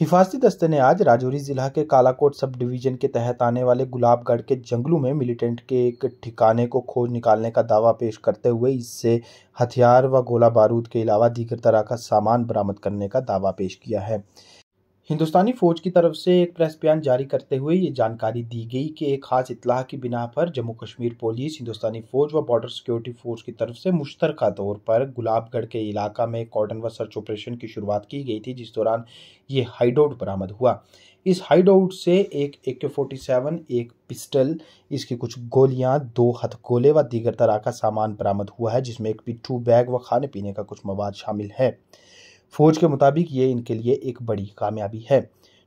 हिफाजती दस्ते ने आज राजौरी जिला के कालाकोट सब डिवीजन के तहत आने वाले गुलाबगढ़ के जंगलों में मिलिटेंट के एक ठिकाने को खोज निकालने का दावा पेश करते हुए इससे हथियार व गोला बारूद के अलावा दीगर तरह का सामान बरामद करने का दावा पेश किया है हिंदुस्तानी फ़ौज की तरफ से एक प्रेस बयान जारी करते हुए ये जानकारी दी गई कि एक खास इतलाह की बिना पर जम्मू कश्मीर पुलिस हिंदुस्तानी फ़ौज व बॉर्डर सिक्योरिटी फ़ोर्स की तरफ से मुश्तर तौर पर गुलाबगढ़ के इलाका में कॉर्डन व सर्च ऑपरेशन की शुरुआत की गई थी जिस दौरान ये हाईडोट बरामद हुआ इस हाईडोट से एक ए के फोर्टी सेवन एक पिस्टल इसकी कुछ गोलियां दो हथगोले व दीगर तरह का सामान बरामद हुआ है जिसमें एक पिट्ठू बैग व खाने पीने का कुछ मवाद शामिल है फौज के मुताबिक ये इनके लिए एक बड़ी कामयाबी है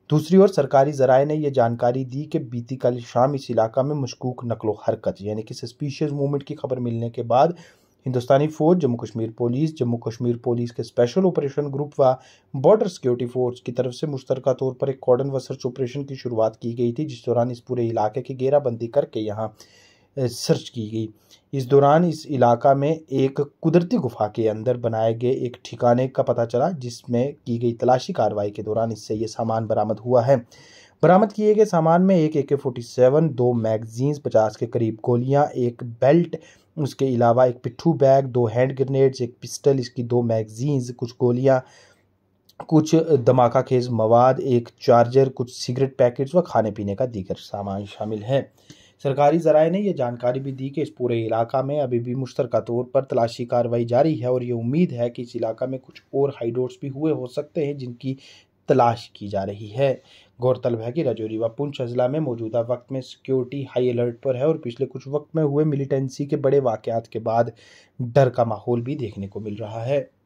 दूसरी ओर सरकारी जराए ने यह जानकारी दी कि बीती कल शाम इस इलाका में मशकूक नकलो हरकत यानी कि सस्पिशियस मूवमेंट की खबर मिलने के बाद हिंदुस्तानी फौज जम्मू कश्मीर पुलिस जम्मू कश्मीर पुलिस के स्पेशल ऑपरेशन ग्रुप व बॉर्डर सिक्योरिटी फोर्स की तरफ से मुश्तर तौर पर एक कॉर्डन व सर्च ऑपरेशन की शुरुआत की गई थी जिस दौरान इस पूरे इलाके की घेराबंदी करके यहाँ सर्च की गई इस दौरान इस इलाका में एक कुदरती गुफा के अंदर बनाए गए एक ठिकाने का पता चला जिसमें की गई तलाशी कार्रवाई के दौरान इससे ये सामान बरामद हुआ है बरामद किए गए सामान में एक ए के फोर्टी सेवन दो मैगजीन्स पचास के करीब गोलियां एक बेल्ट उसके अलावा एक पिट्ठू बैग दो हैंड ग्रेनेड्स एक पिस्टल इसकी दो मैगजीन्स कुछ गोलियां कुछ धमाका खेज मवाद एक चार्जर कुछ सिगरेट पैकेट्स व खाने पीने का दीगर सामान शामिल है सरकारी जराए ने यह जानकारी भी दी कि इस पूरे इलाका में अभी भी मुश्तर तौर पर तलाशी कार्रवाई जारी है और ये उम्मीद है कि इस इलाका में कुछ और हाइडोट्स भी हुए हो सकते हैं जिनकी तलाश की जा रही है गौरतलब है कि राजौरी व पुंछ अजला में मौजूदा वक्त में सिक्योरिटी हाई अलर्ट पर है और पिछले कुछ वक्त में हुए मिलिटेंसी के बड़े वाक़ात के बाद डर का माहौल भी देखने को मिल रहा है